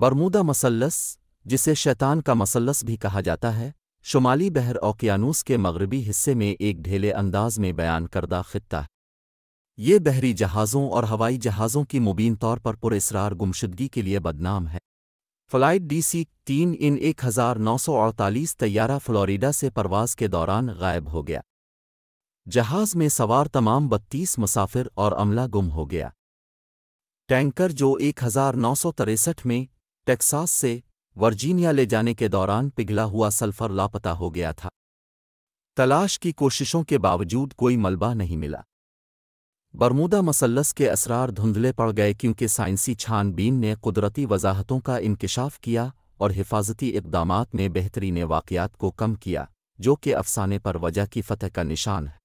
Bermuda मसल्लस जिसे शैतान का मसल्लस भी कहा जाता है शुमाली बहर ओकियानूस के मगरबी हिस्से में एक ढेले अंदाज में बयान करदा खत्ता है ये बहरी जहाज़ों और हवाई जहाज़ों की मुबीन तौर पर पुरस्रार गुमशुदगी के लिए बदनाम है फ्लाइट डीसी तीन इन एक हज़ार नौ सौ अड़तालीस तैयारा फ्लोरिडा से परवाज के दौरान गायब हो गया जहाज़ में सवार तमाम बत्तीस मुसाफिर और अमला गुम हो गया टैंकर जो एक हज़ार नौ सौ तिरसठ में टेक्सास से वर्जीनिया ले जाने के दौरान पिघला हुआ सल्फर लापता हो गया था तलाश की कोशिशों के बावजूद कोई मलबा नहीं मिला बरमूदा मसलस के असरार धुंधले पड़ गए क्योंकि साइंसी छानबीन ने कुदरती वजाहतों का इंकशाफ किया और हिफाजती इकदाम ने बेहतरीन वाकियात को कम किया जो कि अफसाने पर वजह की फतह का निशान है